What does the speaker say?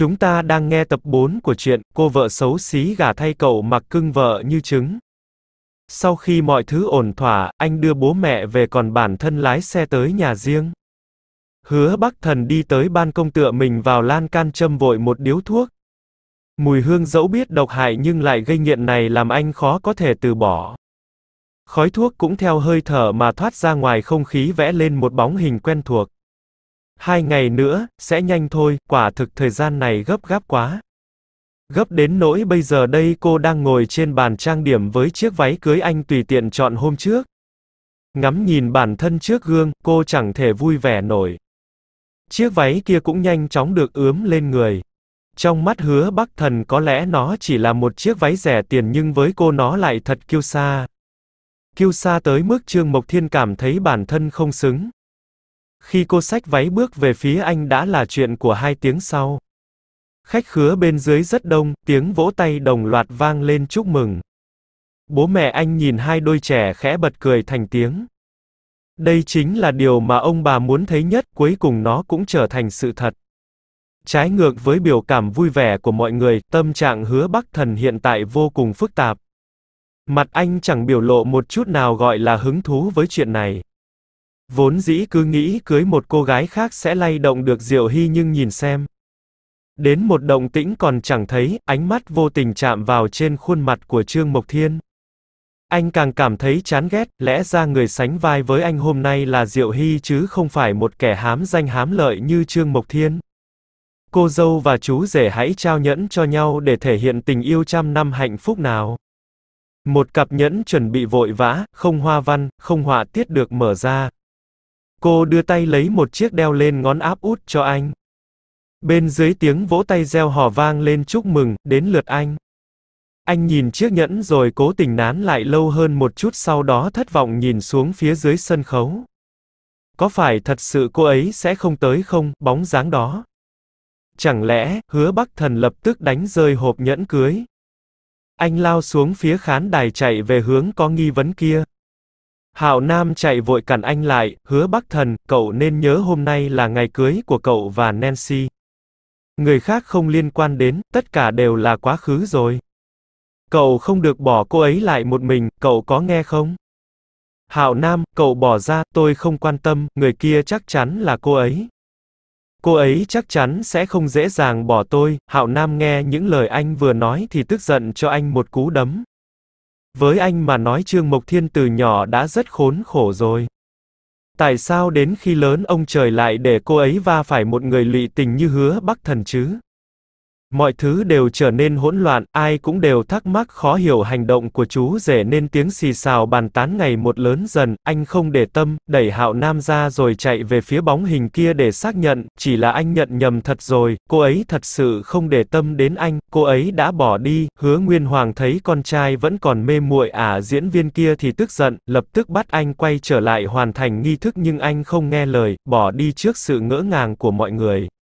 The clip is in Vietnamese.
Chúng ta đang nghe tập 4 của chuyện Cô vợ xấu xí gả thay cậu mặc cưng vợ như trứng. Sau khi mọi thứ ổn thỏa, anh đưa bố mẹ về còn bản thân lái xe tới nhà riêng. Hứa Bắc Thần đi tới ban công tựa mình vào lan can châm vội một điếu thuốc. Mùi hương dẫu biết độc hại nhưng lại gây nghiện này làm anh khó có thể từ bỏ. Khói thuốc cũng theo hơi thở mà thoát ra ngoài không khí vẽ lên một bóng hình quen thuộc. Hai ngày nữa, sẽ nhanh thôi, quả thực thời gian này gấp gáp quá. Gấp đến nỗi bây giờ đây cô đang ngồi trên bàn trang điểm với chiếc váy cưới anh tùy tiện chọn hôm trước. Ngắm nhìn bản thân trước gương, cô chẳng thể vui vẻ nổi. Chiếc váy kia cũng nhanh chóng được ướm lên người. Trong mắt hứa bắc thần có lẽ nó chỉ là một chiếc váy rẻ tiền nhưng với cô nó lại thật kiêu xa Kiêu xa tới mức Trương Mộc Thiên cảm thấy bản thân không xứng. Khi cô xách váy bước về phía anh đã là chuyện của hai tiếng sau. Khách khứa bên dưới rất đông, tiếng vỗ tay đồng loạt vang lên chúc mừng. Bố mẹ anh nhìn hai đôi trẻ khẽ bật cười thành tiếng. Đây chính là điều mà ông bà muốn thấy nhất, cuối cùng nó cũng trở thành sự thật. Trái ngược với biểu cảm vui vẻ của mọi người, tâm trạng hứa Bắc Thần hiện tại vô cùng phức tạp. Mặt anh chẳng biểu lộ một chút nào gọi là hứng thú với chuyện này. Vốn dĩ cứ nghĩ cưới một cô gái khác sẽ lay động được Diệu Hy nhưng nhìn xem. Đến một động tĩnh còn chẳng thấy, ánh mắt vô tình chạm vào trên khuôn mặt của Trương Mộc Thiên. Anh càng cảm thấy chán ghét, lẽ ra người sánh vai với anh hôm nay là Diệu Hy chứ không phải một kẻ hám danh hám lợi như Trương Mộc Thiên. Cô dâu và chú rể hãy trao nhẫn cho nhau để thể hiện tình yêu trăm năm hạnh phúc nào. Một cặp nhẫn chuẩn bị vội vã, không hoa văn, không họa tiết được mở ra, Cô đưa tay lấy một chiếc đeo lên ngón áp út cho anh. Bên dưới tiếng vỗ tay reo hò vang lên chúc mừng, đến lượt anh. Anh nhìn chiếc nhẫn rồi cố tình nán lại lâu hơn một chút sau đó thất vọng nhìn xuống phía dưới sân khấu. Có phải thật sự cô ấy sẽ không tới không, bóng dáng đó? Chẳng lẽ, hứa bắc thần lập tức đánh rơi hộp nhẫn cưới? Anh lao xuống phía khán đài chạy về hướng có nghi vấn kia. Hạo Nam chạy vội cản anh lại, hứa Bắc Thần, cậu nên nhớ hôm nay là ngày cưới của cậu và Nancy. Người khác không liên quan đến, tất cả đều là quá khứ rồi. Cậu không được bỏ cô ấy lại một mình, cậu có nghe không? Hạo Nam, cậu bỏ ra, tôi không quan tâm, người kia chắc chắn là cô ấy. Cô ấy chắc chắn sẽ không dễ dàng bỏ tôi, Hạo Nam nghe những lời anh vừa nói thì tức giận cho anh một cú đấm. Với anh mà nói Trương Mộc Thiên từ nhỏ đã rất khốn khổ rồi. Tại sao đến khi lớn ông trời lại để cô ấy va phải một người lụy tình như hứa Bắc Thần chứ? Mọi thứ đều trở nên hỗn loạn, ai cũng đều thắc mắc khó hiểu hành động của chú rể nên tiếng xì xào bàn tán ngày một lớn dần, anh không để tâm, đẩy hạo nam ra rồi chạy về phía bóng hình kia để xác nhận, chỉ là anh nhận nhầm thật rồi, cô ấy thật sự không để tâm đến anh, cô ấy đã bỏ đi, hứa Nguyên Hoàng thấy con trai vẫn còn mê muội à diễn viên kia thì tức giận, lập tức bắt anh quay trở lại hoàn thành nghi thức nhưng anh không nghe lời, bỏ đi trước sự ngỡ ngàng của mọi người.